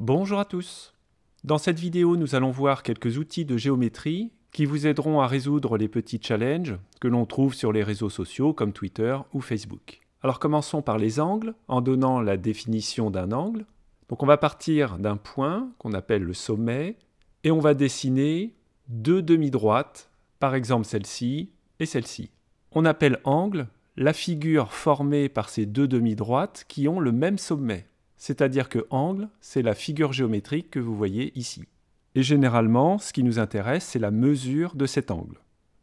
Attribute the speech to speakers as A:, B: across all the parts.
A: Bonjour à tous Dans cette vidéo, nous allons voir quelques outils de géométrie qui vous aideront à résoudre les petits challenges que l'on trouve sur les réseaux sociaux comme Twitter ou Facebook. Alors commençons par les angles en donnant la définition d'un angle. Donc on va partir d'un point qu'on appelle le sommet et on va dessiner deux demi-droites, par exemple celle-ci et celle-ci. On appelle angle la figure formée par ces deux demi-droites qui ont le même sommet c'est-à-dire que angle, c'est la figure géométrique que vous voyez ici. Et généralement, ce qui nous intéresse, c'est la mesure de cet angle.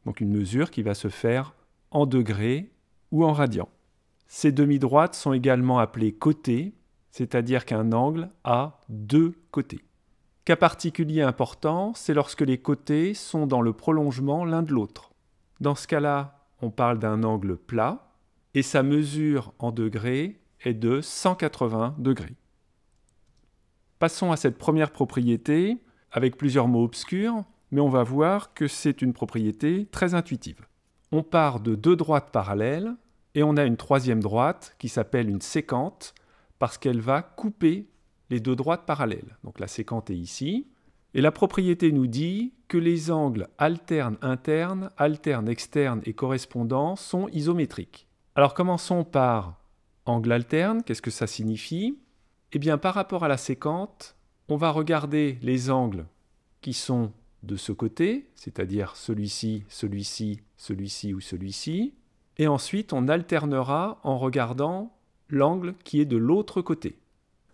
A: Donc une mesure qui va se faire en degrés ou en radians. Ces demi-droites sont également appelées côtés, c'est-à-dire qu'un angle a deux côtés. Cas particulier important, c'est lorsque les côtés sont dans le prolongement l'un de l'autre. Dans ce cas-là, on parle d'un angle plat, et sa mesure en degrés, est de 180 degrés. Passons à cette première propriété avec plusieurs mots obscurs, mais on va voir que c'est une propriété très intuitive. On part de deux droites parallèles et on a une troisième droite qui s'appelle une sécante parce qu'elle va couper les deux droites parallèles. Donc la sécante est ici. Et la propriété nous dit que les angles alternes internes, alternes externes et correspondants sont isométriques. Alors commençons par angle alterne, qu'est-ce que ça signifie Eh bien, par rapport à la séquente, on va regarder les angles qui sont de ce côté, c'est-à-dire celui-ci, celui-ci, celui-ci ou celui-ci, et ensuite on alternera en regardant l'angle qui est de l'autre côté.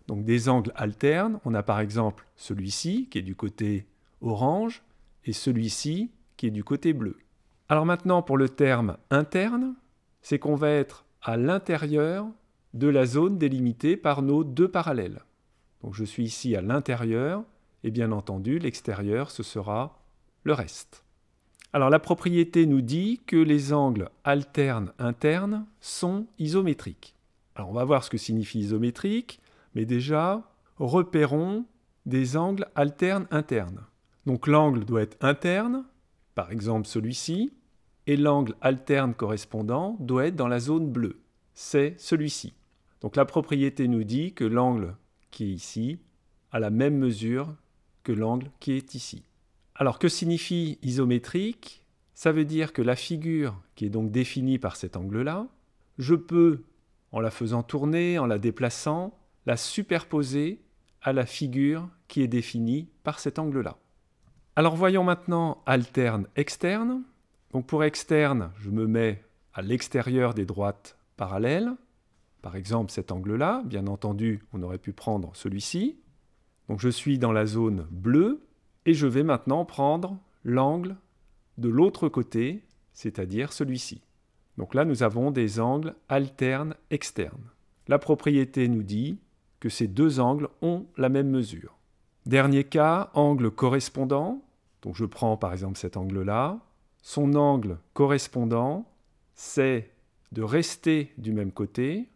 A: Donc des angles alternes, on a par exemple celui-ci qui est du côté orange et celui-ci qui est du côté bleu. Alors maintenant pour le terme interne, c'est qu'on va être à l'intérieur de la zone délimitée par nos deux parallèles. Donc je suis ici à l'intérieur, et bien entendu, l'extérieur, ce sera le reste. Alors la propriété nous dit que les angles alternes internes sont isométriques. Alors on va voir ce que signifie isométrique, mais déjà, repérons des angles alternes internes. Donc l'angle doit être interne, par exemple celui-ci, et l'angle alterne correspondant doit être dans la zone bleue. C'est celui-ci. Donc la propriété nous dit que l'angle qui est ici a la même mesure que l'angle qui est ici. Alors que signifie isométrique Ça veut dire que la figure qui est donc définie par cet angle-là, je peux, en la faisant tourner, en la déplaçant, la superposer à la figure qui est définie par cet angle-là. Alors voyons maintenant alterne externe. Donc pour externe, je me mets à l'extérieur des droites parallèles par exemple cet angle-là. Bien entendu, on aurait pu prendre celui-ci. Donc je suis dans la zone bleue et je vais maintenant prendre l'angle de l'autre côté, c'est-à-dire celui-ci. Donc là, nous avons des angles alternes externes. La propriété nous dit que ces deux angles ont la même mesure. Dernier cas, angle correspondant. Donc je prends par exemple cet angle-là. Son angle correspondant, c'est de rester du même côté,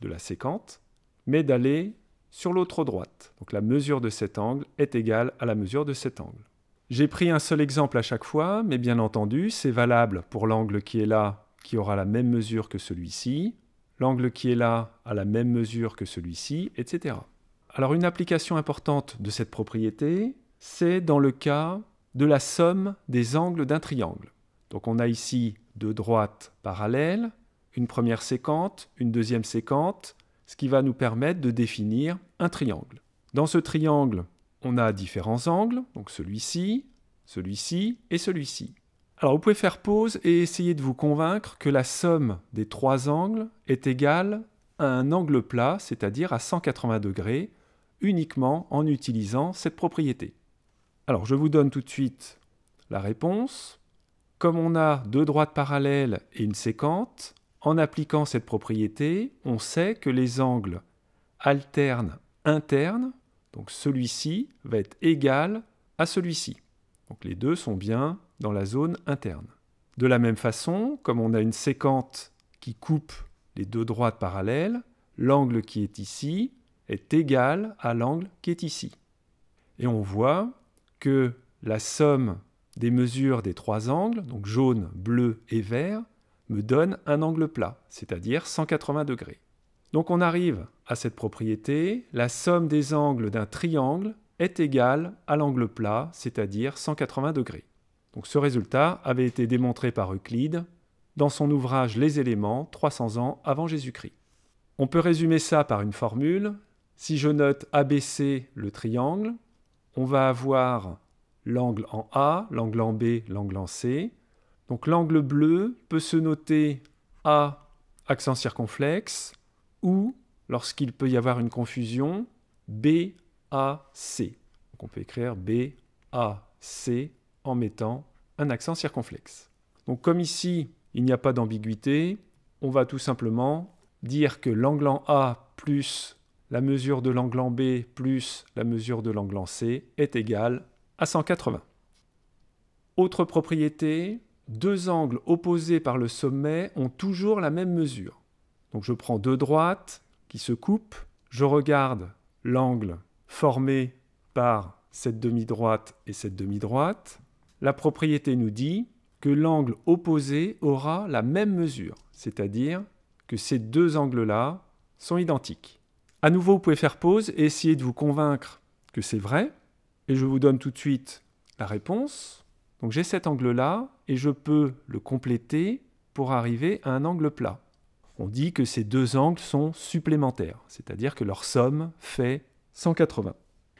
A: de la sécante, mais d'aller sur l'autre droite. Donc la mesure de cet angle est égale à la mesure de cet angle. J'ai pris un seul exemple à chaque fois, mais bien entendu, c'est valable pour l'angle qui est là, qui aura la même mesure que celui-ci, l'angle qui est là a la même mesure que celui-ci, etc. Alors une application importante de cette propriété, c'est dans le cas de la somme des angles d'un triangle. Donc on a ici deux droites parallèles une première séquente, une deuxième séquente, ce qui va nous permettre de définir un triangle. Dans ce triangle, on a différents angles, donc celui-ci, celui-ci et celui-ci. Alors vous pouvez faire pause et essayer de vous convaincre que la somme des trois angles est égale à un angle plat, c'est-à-dire à 180 degrés, uniquement en utilisant cette propriété. Alors je vous donne tout de suite la réponse. Comme on a deux droites parallèles et une sécante, en appliquant cette propriété, on sait que les angles alternes internes, donc celui-ci va être égal à celui-ci. Donc les deux sont bien dans la zone interne. De la même façon, comme on a une séquente qui coupe les deux droites parallèles, l'angle qui est ici est égal à l'angle qui est ici. Et on voit que la somme des mesures des trois angles, donc jaune, bleu et vert, me donne un angle plat, c'est-à-dire 180 degrés. Donc on arrive à cette propriété, la somme des angles d'un triangle est égale à l'angle plat, c'est-à-dire 180 degrés. Donc ce résultat avait été démontré par Euclide dans son ouvrage Les éléments 300 ans avant Jésus-Christ. On peut résumer ça par une formule. Si je note ABC le triangle, on va avoir l'angle en A, l'angle en B, l'angle en C, donc l'angle bleu peut se noter A accent circonflexe ou, lorsqu'il peut y avoir une confusion, BAC. C. Donc on peut écrire B, A, C en mettant un accent circonflexe. Donc comme ici, il n'y a pas d'ambiguïté, on va tout simplement dire que l'angle en A plus la mesure de l'angle en B plus la mesure de l'angle en C est égal à 180. Autre propriété, deux angles opposés par le sommet ont toujours la même mesure. Donc je prends deux droites qui se coupent, je regarde l'angle formé par cette demi-droite et cette demi-droite. La propriété nous dit que l'angle opposé aura la même mesure, c'est-à-dire que ces deux angles-là sont identiques. À nouveau, vous pouvez faire pause et essayer de vous convaincre que c'est vrai, et je vous donne tout de suite la réponse. Donc j'ai cet angle-là et je peux le compléter pour arriver à un angle plat. On dit que ces deux angles sont supplémentaires, c'est-à-dire que leur somme fait 180.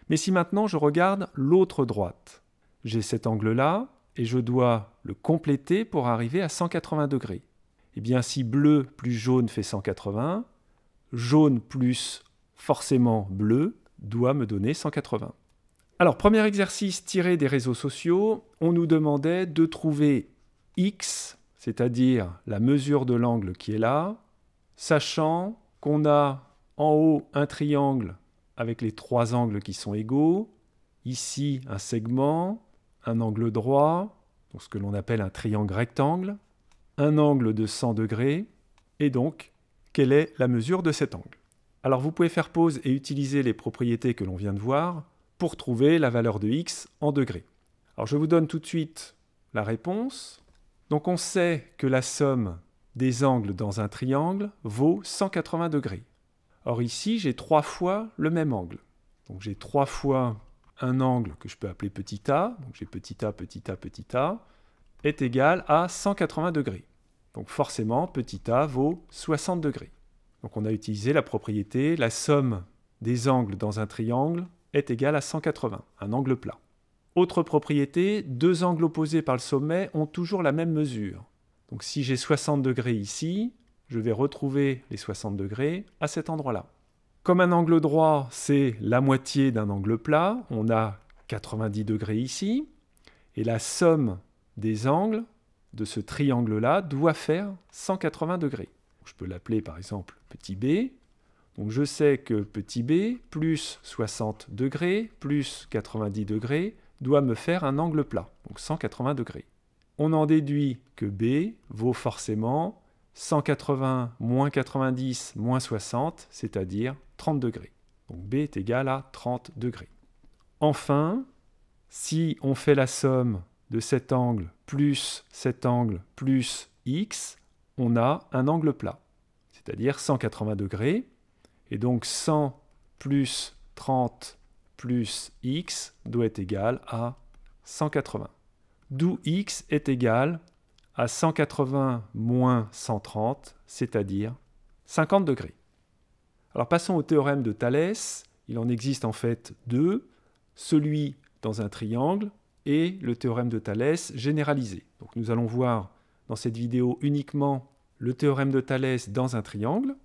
A: Mais si maintenant je regarde l'autre droite, j'ai cet angle-là et je dois le compléter pour arriver à 180 degrés. Eh bien si bleu plus jaune fait 180, jaune plus forcément bleu doit me donner 180. Alors, premier exercice tiré des réseaux sociaux, on nous demandait de trouver x, c'est-à-dire la mesure de l'angle qui est là, sachant qu'on a en haut un triangle avec les trois angles qui sont égaux, ici un segment, un angle droit, ce que l'on appelle un triangle rectangle, un angle de 100 degrés, et donc quelle est la mesure de cet angle. Alors vous pouvez faire pause et utiliser les propriétés que l'on vient de voir, pour trouver la valeur de x en degrés. Alors je vous donne tout de suite la réponse. Donc on sait que la somme des angles dans un triangle vaut 180 degrés. Or ici, j'ai trois fois le même angle. Donc j'ai trois fois un angle que je peux appeler petit a, donc j'ai petit a, petit a, petit a, est égal à 180 degrés. Donc forcément, petit a vaut 60 degrés. Donc on a utilisé la propriété, la somme des angles dans un triangle est égal à 180, un angle plat. Autre propriété, deux angles opposés par le sommet ont toujours la même mesure. Donc si j'ai 60 degrés ici, je vais retrouver les 60 degrés à cet endroit-là. Comme un angle droit, c'est la moitié d'un angle plat, on a 90 degrés ici, et la somme des angles de ce triangle-là doit faire 180 degrés. Je peux l'appeler par exemple petit b, donc je sais que petit b plus 60 degrés plus 90 degrés doit me faire un angle plat, donc 180 degrés. On en déduit que b vaut forcément 180 moins 90 moins 60, c'est-à-dire 30 degrés. Donc b est égal à 30 degrés. Enfin, si on fait la somme de cet angle plus cet angle plus x, on a un angle plat, c'est-à-dire 180 degrés. Et donc 100 plus 30 plus x doit être égal à 180. D'où x est égal à 180 moins 130, c'est-à-dire 50 degrés. Alors passons au théorème de Thalès. Il en existe en fait deux, celui dans un triangle et le théorème de Thalès généralisé. Donc nous allons voir dans cette vidéo uniquement le théorème de Thalès dans un triangle.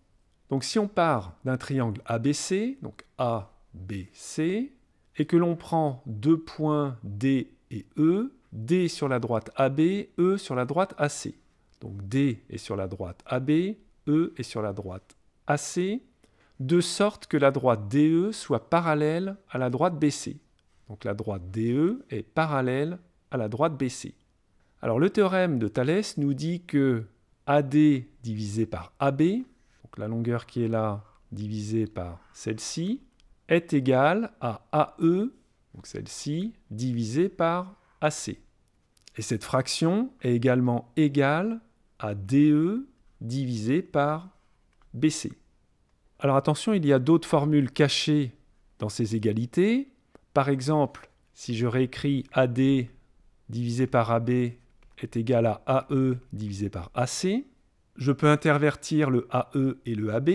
A: Donc si on part d'un triangle ABC, donc ABC, et que l'on prend deux points D et E, D sur la droite AB, E sur la droite AC. Donc D est sur la droite AB, E est sur la droite AC, de sorte que la droite DE soit parallèle à la droite BC. Donc la droite DE est parallèle à la droite BC. Alors le théorème de Thalès nous dit que AD divisé par AB la longueur qui est là divisée par celle-ci, est égale à AE, donc celle-ci, divisée par AC. Et cette fraction est également égale à DE divisé par BC. Alors attention, il y a d'autres formules cachées dans ces égalités. Par exemple, si je réécris AD divisé par AB est égal à AE divisé par AC, je peux intervertir le AE et le AB.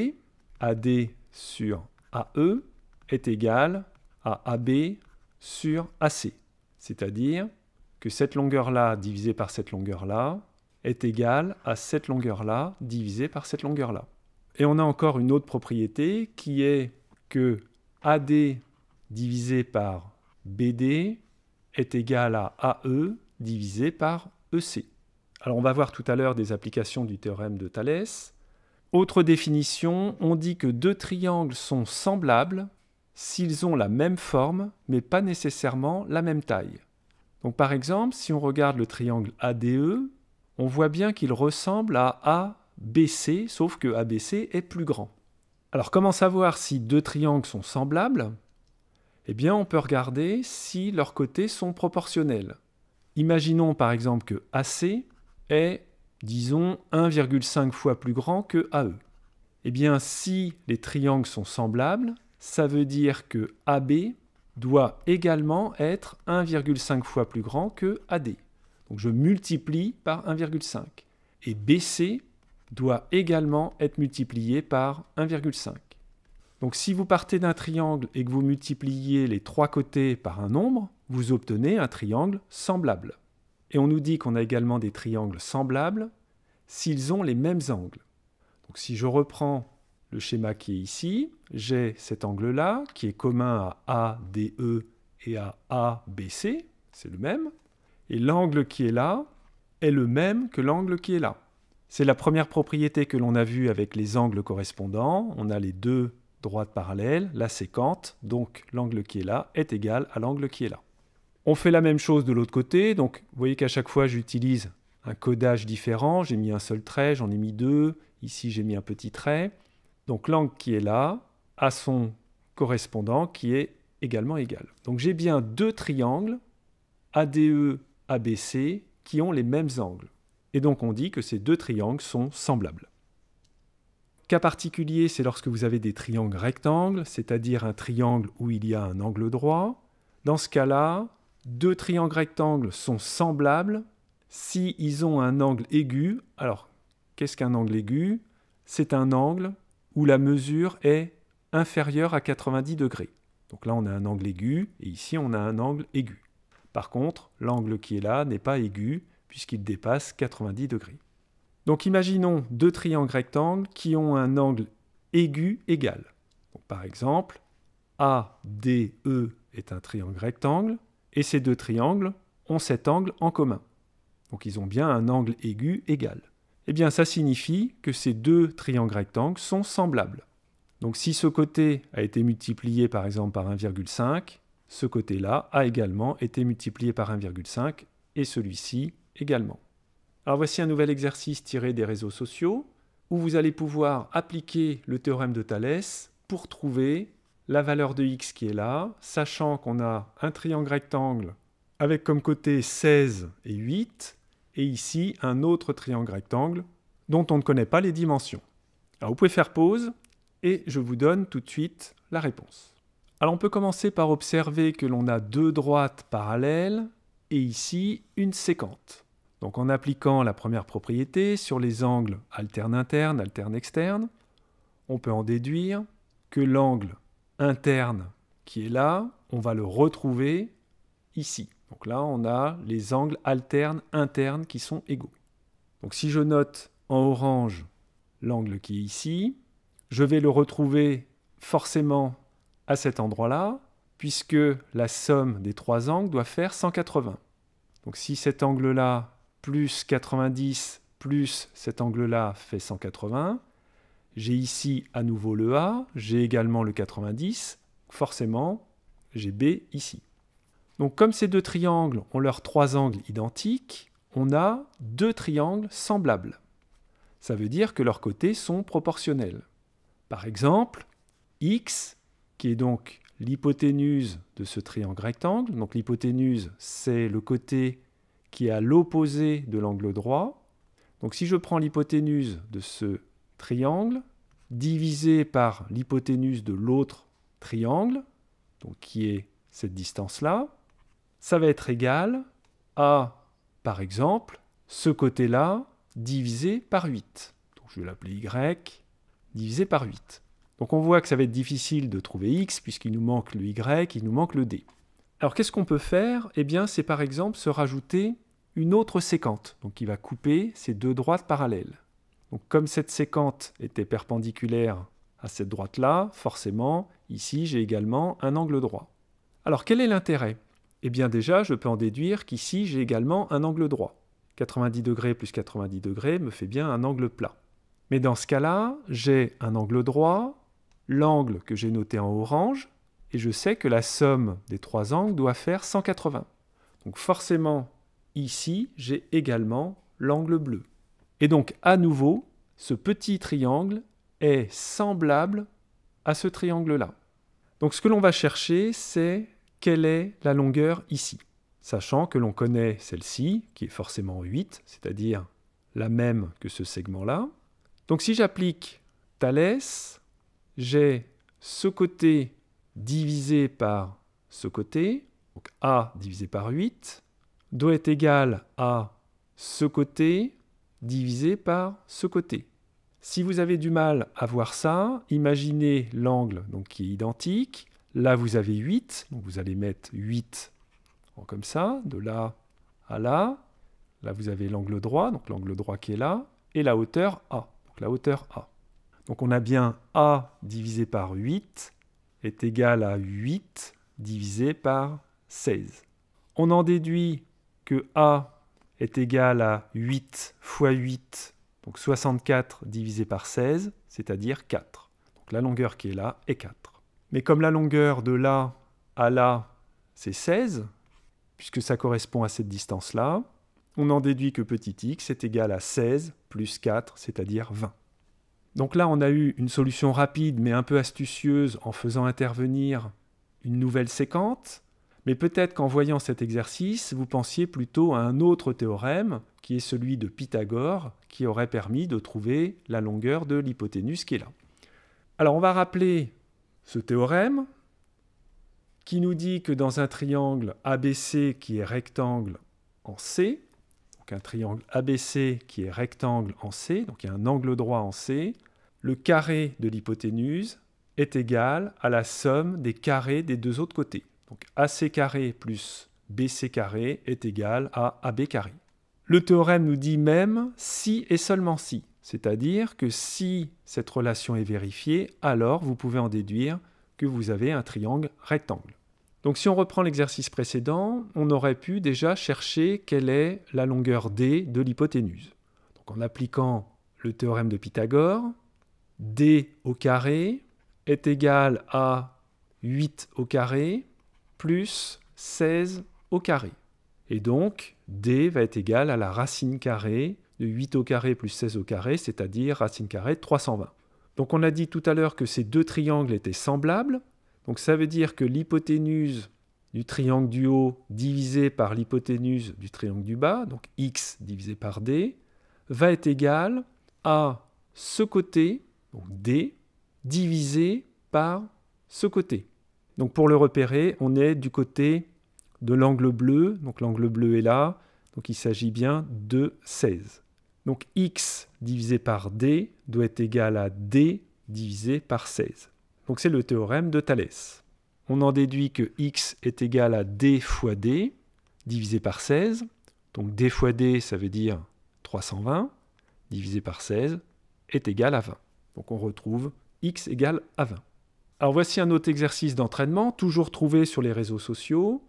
A: AD sur AE est égal à AB sur AC. C'est-à-dire que cette longueur-là divisée par cette longueur-là est égale à cette longueur-là divisée par cette longueur-là. Et on a encore une autre propriété qui est que AD divisé par BD est égal à AE divisé par EC. Alors on va voir tout à l'heure des applications du théorème de Thalès. Autre définition, on dit que deux triangles sont semblables s'ils ont la même forme, mais pas nécessairement la même taille. Donc par exemple, si on regarde le triangle ADE, on voit bien qu'il ressemble à ABC, sauf que ABC est plus grand. Alors comment savoir si deux triangles sont semblables Eh bien on peut regarder si leurs côtés sont proportionnels. Imaginons par exemple que AC est, disons, 1,5 fois plus grand que AE. Eh bien, si les triangles sont semblables, ça veut dire que AB doit également être 1,5 fois plus grand que AD. Donc je multiplie par 1,5. Et BC doit également être multiplié par 1,5. Donc si vous partez d'un triangle et que vous multipliez les trois côtés par un nombre, vous obtenez un triangle semblable. Et on nous dit qu'on a également des triangles semblables s'ils ont les mêmes angles. Donc si je reprends le schéma qui est ici, j'ai cet angle-là qui est commun à ADE et à ABC, c'est le même. Et l'angle qui est là est le même que l'angle qui est là. C'est la première propriété que l'on a vue avec les angles correspondants. On a les deux droites parallèles, la séquente, donc l'angle qui est là est égal à l'angle qui est là. On fait la même chose de l'autre côté, donc vous voyez qu'à chaque fois j'utilise un codage différent, j'ai mis un seul trait, j'en ai mis deux, ici j'ai mis un petit trait. Donc l'angle qui est là a son correspondant qui est également égal. Donc j'ai bien deux triangles, ADE, ABC, qui ont les mêmes angles. Et donc on dit que ces deux triangles sont semblables. Cas particulier, c'est lorsque vous avez des triangles rectangles, c'est-à-dire un triangle où il y a un angle droit. Dans ce cas-là, deux triangles rectangles sont semblables si ils ont un angle aigu. Alors, qu'est-ce qu'un angle aigu C'est un angle où la mesure est inférieure à 90 degrés. Donc là, on a un angle aigu, et ici, on a un angle aigu. Par contre, l'angle qui est là n'est pas aigu, puisqu'il dépasse 90 degrés. Donc imaginons deux triangles rectangles qui ont un angle aigu égal. par exemple, ADE est un triangle rectangle, et ces deux triangles ont cet angle en commun. Donc ils ont bien un angle aigu égal. Eh bien ça signifie que ces deux triangles rectangles sont semblables. Donc si ce côté a été multiplié par exemple par 1,5, ce côté-là a également été multiplié par 1,5 et celui-ci également. Alors voici un nouvel exercice tiré des réseaux sociaux où vous allez pouvoir appliquer le théorème de Thalès pour trouver la valeur de x qui est là, sachant qu'on a un triangle rectangle avec comme côté 16 et 8, et ici un autre triangle rectangle dont on ne connaît pas les dimensions. Alors vous pouvez faire pause et je vous donne tout de suite la réponse. Alors on peut commencer par observer que l'on a deux droites parallèles et ici une séquente. Donc en appliquant la première propriété sur les angles alterne interne, alterne externe, on peut en déduire que l'angle interne qui est là, on va le retrouver ici. Donc là, on a les angles alternes, internes qui sont égaux. Donc si je note en orange l'angle qui est ici, je vais le retrouver forcément à cet endroit-là, puisque la somme des trois angles doit faire 180. Donc si cet angle-là plus 90 plus cet angle-là fait 180, j'ai ici à nouveau le A, j'ai également le 90, forcément j'ai B ici. Donc comme ces deux triangles ont leurs trois angles identiques, on a deux triangles semblables. Ça veut dire que leurs côtés sont proportionnels. Par exemple, X, qui est donc l'hypoténuse de ce triangle rectangle, donc l'hypoténuse c'est le côté qui est à l'opposé de l'angle droit. Donc si je prends l'hypoténuse de ce triangle divisé par l'hypoténuse de l'autre triangle, donc qui est cette distance-là, ça va être égal à, par exemple, ce côté-là divisé par 8. Donc je vais l'appeler y divisé par 8. Donc on voit que ça va être difficile de trouver x puisqu'il nous manque le y, il nous manque le d. Alors qu'est-ce qu'on peut faire Eh bien c'est par exemple se rajouter une autre séquente, donc qui va couper ces deux droites parallèles. Donc comme cette séquente était perpendiculaire à cette droite-là, forcément, ici j'ai également un angle droit. Alors quel est l'intérêt Eh bien déjà, je peux en déduire qu'ici j'ai également un angle droit. 90 degrés plus 90 degrés me fait bien un angle plat. Mais dans ce cas-là, j'ai un angle droit, l'angle que j'ai noté en orange, et je sais que la somme des trois angles doit faire 180. Donc forcément, ici, j'ai également l'angle bleu. Et donc, à nouveau, ce petit triangle est semblable à ce triangle-là. Donc ce que l'on va chercher, c'est quelle est la longueur ici, sachant que l'on connaît celle-ci, qui est forcément 8, c'est-à-dire la même que ce segment-là. Donc si j'applique Thalès, j'ai ce côté divisé par ce côté, donc A divisé par 8, doit être égal à ce côté divisé par ce côté. Si vous avez du mal à voir ça, imaginez l'angle qui est identique. Là, vous avez 8, donc vous allez mettre 8 comme ça, de là à là. Là, vous avez l'angle droit, donc l'angle droit qui est là, et la hauteur A, donc la hauteur A. Donc on a bien A divisé par 8 est égal à 8 divisé par 16. On en déduit que A est égal à 8 fois 8, donc 64 divisé par 16, c'est-à-dire 4. Donc la longueur qui est là est 4. Mais comme la longueur de là à là, c'est 16, puisque ça correspond à cette distance-là, on en déduit que petit x est égal à 16 plus 4, c'est-à-dire 20. Donc là, on a eu une solution rapide mais un peu astucieuse en faisant intervenir une nouvelle séquente, mais peut-être qu'en voyant cet exercice, vous pensiez plutôt à un autre théorème, qui est celui de Pythagore, qui aurait permis de trouver la longueur de l'hypoténuse qui est là. Alors on va rappeler ce théorème qui nous dit que dans un triangle ABC qui est rectangle en C, donc un triangle ABC qui est rectangle en C, donc il y a un angle droit en C, le carré de l'hypoténuse est égal à la somme des carrés des deux autres côtés. Donc AC carré plus BC carré est égal à AB carré. Le théorème nous dit même si et seulement si, c'est-à-dire que si cette relation est vérifiée, alors vous pouvez en déduire que vous avez un triangle rectangle. Donc si on reprend l'exercice précédent, on aurait pu déjà chercher quelle est la longueur D de l'hypoténuse. Donc en appliquant le théorème de Pythagore, D au carré est égal à 8 au carré plus 16 au carré. Et donc, d va être égal à la racine carrée de 8 au carré plus 16 au carré, c'est-à-dire racine carrée de 320. Donc on a dit tout à l'heure que ces deux triangles étaient semblables, donc ça veut dire que l'hypoténuse du triangle du haut divisé par l'hypoténuse du triangle du bas, donc x divisé par d, va être égal à ce côté, donc d, divisé par ce côté. Donc pour le repérer, on est du côté de l'angle bleu, donc l'angle bleu est là, donc il s'agit bien de 16. Donc x divisé par d doit être égal à d divisé par 16. Donc c'est le théorème de Thalès. On en déduit que x est égal à d fois d divisé par 16. Donc d fois d, ça veut dire 320 divisé par 16 est égal à 20. Donc on retrouve x égal à 20. Alors voici un autre exercice d'entraînement, toujours trouvé sur les réseaux sociaux.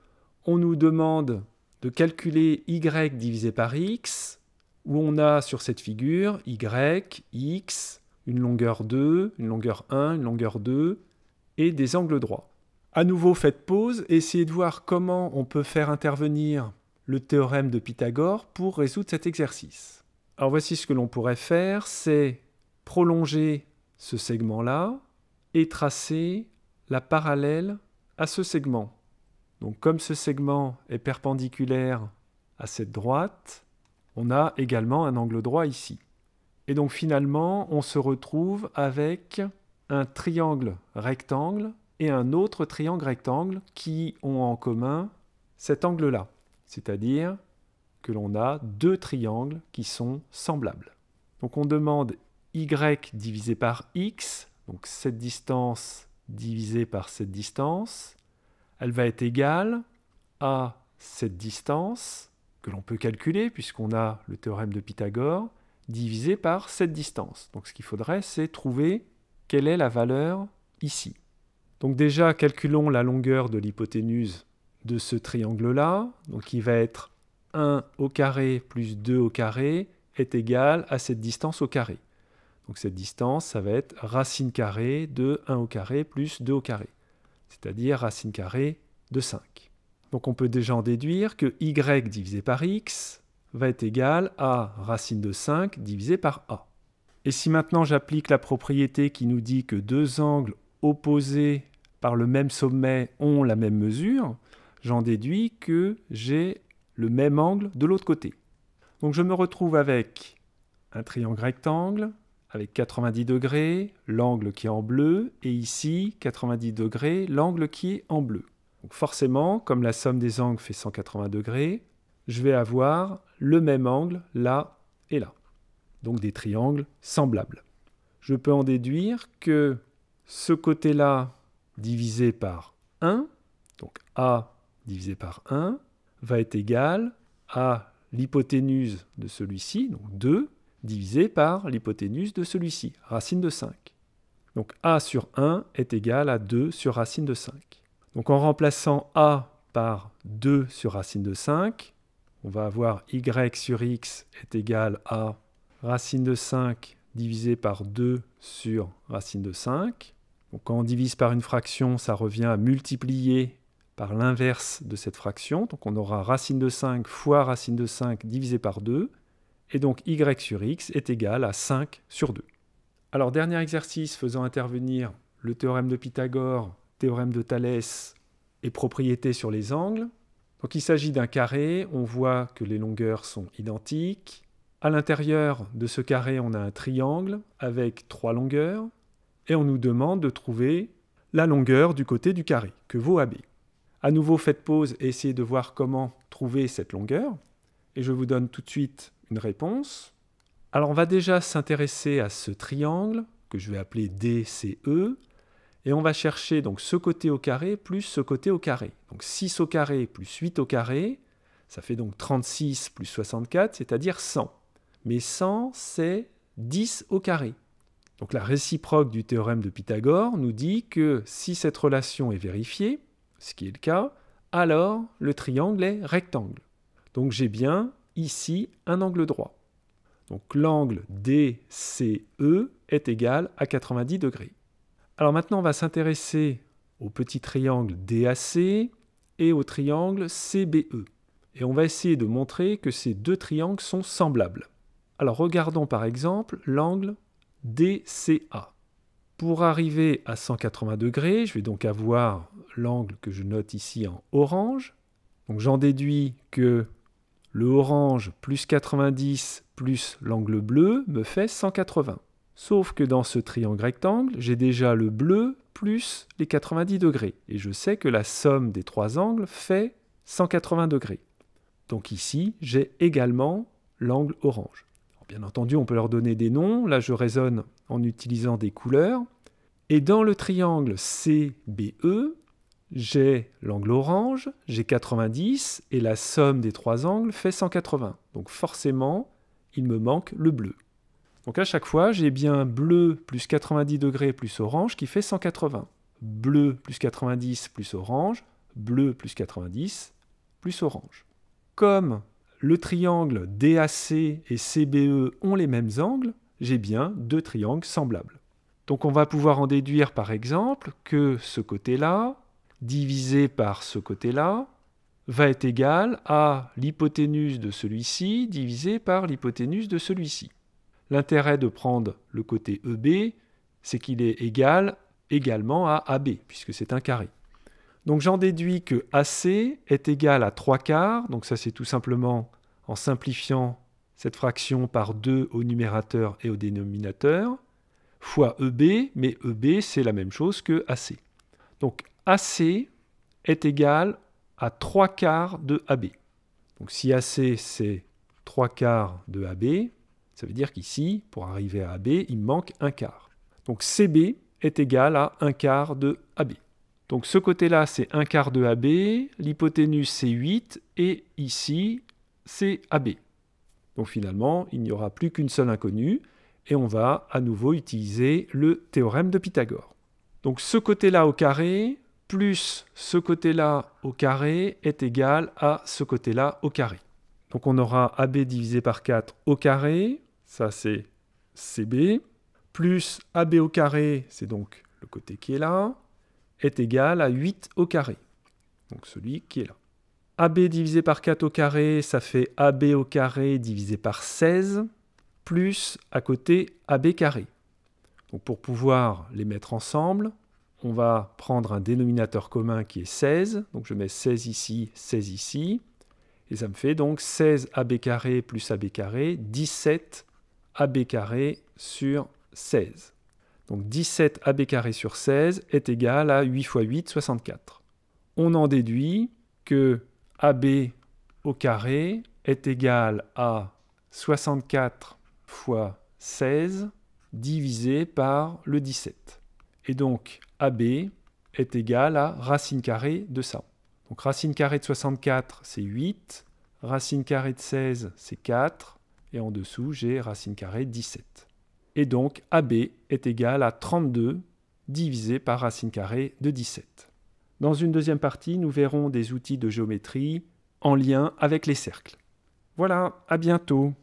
A: On nous demande de calculer y divisé par x, où on a sur cette figure y, x, une longueur 2, une longueur 1, une longueur 2, et des angles droits. À nouveau, faites pause et essayez de voir comment on peut faire intervenir le théorème de Pythagore pour résoudre cet exercice. Alors voici ce que l'on pourrait faire, c'est prolonger ce segment-là, et tracer la parallèle à ce segment. Donc comme ce segment est perpendiculaire à cette droite, on a également un angle droit ici. Et donc finalement, on se retrouve avec un triangle rectangle et un autre triangle rectangle qui ont en commun cet angle-là. C'est-à-dire que l'on a deux triangles qui sont semblables. Donc on demande y divisé par x donc cette distance divisée par cette distance, elle va être égale à cette distance que l'on peut calculer puisqu'on a le théorème de Pythagore divisé par cette distance. Donc ce qu'il faudrait, c'est trouver quelle est la valeur ici. Donc déjà, calculons la longueur de l'hypoténuse de ce triangle-là. Donc il va être 1 au carré plus 2 au carré est égal à cette distance au carré. Donc cette distance, ça va être racine carrée de 1 au carré plus 2 au carré, c'est-à-dire racine carrée de 5. Donc on peut déjà en déduire que y divisé par x va être égal à racine de 5 divisé par a. Et si maintenant j'applique la propriété qui nous dit que deux angles opposés par le même sommet ont la même mesure, j'en déduis que j'ai le même angle de l'autre côté. Donc je me retrouve avec un triangle rectangle avec 90 degrés, l'angle qui est en bleu, et ici 90 degrés, l'angle qui est en bleu. Donc forcément, comme la somme des angles fait 180 degrés, je vais avoir le même angle là et là. Donc des triangles semblables. Je peux en déduire que ce côté-là divisé par 1, donc A divisé par 1, va être égal à l'hypoténuse de celui-ci, donc 2, divisé par l'hypoténuse de celui-ci, racine de 5. Donc a sur 1 est égal à 2 sur racine de 5. Donc en remplaçant a par 2 sur racine de 5, on va avoir y sur x est égal à racine de 5 divisé par 2 sur racine de 5. Donc quand on divise par une fraction, ça revient à multiplier par l'inverse de cette fraction. Donc on aura racine de 5 fois racine de 5 divisé par 2 et donc y sur x est égal à 5 sur 2. Alors dernier exercice faisant intervenir le théorème de Pythagore, théorème de Thalès et propriété sur les angles. Donc il s'agit d'un carré, on voit que les longueurs sont identiques. À l'intérieur de ce carré, on a un triangle avec trois longueurs et on nous demande de trouver la longueur du côté du carré, que vaut AB. À nouveau, faites pause et essayez de voir comment trouver cette longueur. Et je vous donne tout de suite une réponse. Alors on va déjà s'intéresser à ce triangle que je vais appeler DCE et on va chercher donc ce côté au carré plus ce côté au carré. Donc 6 au carré plus 8 au carré, ça fait donc 36 plus 64, c'est-à-dire 100. Mais 100, c'est 10 au carré. Donc la réciproque du théorème de Pythagore nous dit que si cette relation est vérifiée, ce qui est le cas, alors le triangle est rectangle. Donc j'ai bien ici un angle droit. Donc l'angle DCE est égal à 90 degrés. Alors maintenant, on va s'intéresser au petit triangle DAC et au triangle CBE. Et on va essayer de montrer que ces deux triangles sont semblables. Alors regardons par exemple l'angle DCA. Pour arriver à 180 degrés, je vais donc avoir l'angle que je note ici en orange. Donc j'en déduis que le orange plus 90 plus l'angle bleu me fait 180. Sauf que dans ce triangle rectangle, j'ai déjà le bleu plus les 90 degrés. Et je sais que la somme des trois angles fait 180 degrés. Donc ici, j'ai également l'angle orange. bien entendu, on peut leur donner des noms. Là, je raisonne en utilisant des couleurs. Et dans le triangle CBE, j'ai l'angle orange, j'ai 90, et la somme des trois angles fait 180. Donc forcément, il me manque le bleu. Donc à chaque fois, j'ai bien bleu plus 90 degrés plus orange qui fait 180. Bleu plus 90 plus orange, bleu plus 90 plus orange. Comme le triangle DAC et CBE ont les mêmes angles, j'ai bien deux triangles semblables. Donc on va pouvoir en déduire par exemple que ce côté-là, divisé par ce côté-là va être égal à l'hypoténuse de celui-ci divisé par l'hypoténuse de celui-ci. L'intérêt de prendre le côté EB, c'est qu'il est égal également à AB, puisque c'est un carré. Donc j'en déduis que AC est égal à 3 quarts, donc ça c'est tout simplement en simplifiant cette fraction par 2 au numérateur et au dénominateur, fois EB, mais EB c'est la même chose que AC. Donc AC est égal à 3 quarts de AB. Donc si AC c'est 3 quarts de AB, ça veut dire qu'ici, pour arriver à AB, il manque un quart. Donc CB est égal à 1 quart de AB. Donc ce côté-là, c'est 1 quart de AB, l'hypoténuse c'est 8, et ici, c'est AB. Donc finalement, il n'y aura plus qu'une seule inconnue, et on va à nouveau utiliser le théorème de Pythagore. Donc ce côté-là au carré plus ce côté-là au carré est égal à ce côté-là au carré. Donc on aura AB divisé par 4 au carré, ça c'est CB, plus AB au carré, c'est donc le côté qui est là, est égal à 8 au carré, donc celui qui est là. AB divisé par 4 au carré, ça fait AB au carré divisé par 16, plus à côté AB carré. Donc pour pouvoir les mettre ensemble, on va prendre un dénominateur commun qui est 16. Donc je mets 16 ici, 16 ici. Et ça me fait donc 16 AB plus AB 17 AB sur 16. Donc 17 AB sur 16 est égal à 8 fois 8, 64. On en déduit que AB au carré est égal à 64 fois 16 divisé par le 17. Et donc AB est égal à racine carrée de ça. Donc racine carrée de 64, c'est 8. Racine carrée de 16, c'est 4. Et en dessous, j'ai racine carrée de 17. Et donc AB est égal à 32 divisé par racine carrée de 17. Dans une deuxième partie, nous verrons des outils de géométrie en lien avec les cercles. Voilà, à bientôt.